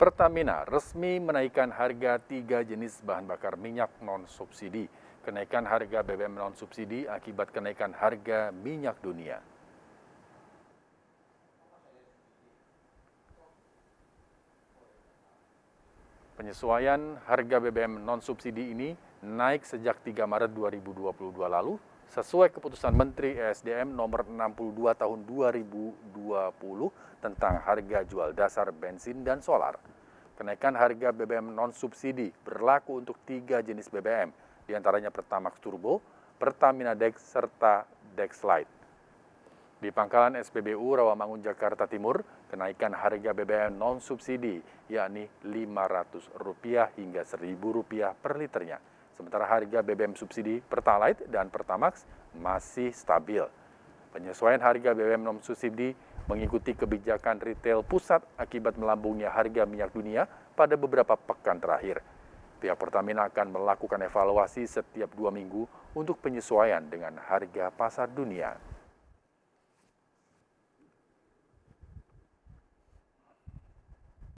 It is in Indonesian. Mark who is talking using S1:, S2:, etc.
S1: Pertamina resmi menaikkan harga tiga jenis bahan bakar minyak non-subsidi. Kenaikan harga BBM non-subsidi akibat kenaikan harga minyak dunia. Penyesuaian harga BBM non-subsidi ini naik sejak 3 Maret 2022 lalu sesuai keputusan Menteri ESDM nomor 62 tahun 2020 tentang harga jual dasar bensin dan solar. Kenaikan harga BBM non-subsidi berlaku untuk tiga jenis BBM, diantaranya Pertamax Turbo, Pertamina Dex, serta Dex Lite. Di pangkalan SPBU Rawamangun, Jakarta Timur, kenaikan harga BBM non-subsidi yakni Rp500 hingga Rp1.000 per liternya. Sementara harga BBM subsidi Pertalite dan Pertamax masih stabil. Penyesuaian harga BBM non subsidi mengikuti kebijakan retail pusat akibat melambungnya harga minyak dunia pada beberapa pekan terakhir. Pihak Pertamina akan melakukan evaluasi setiap dua minggu untuk penyesuaian dengan harga pasar dunia.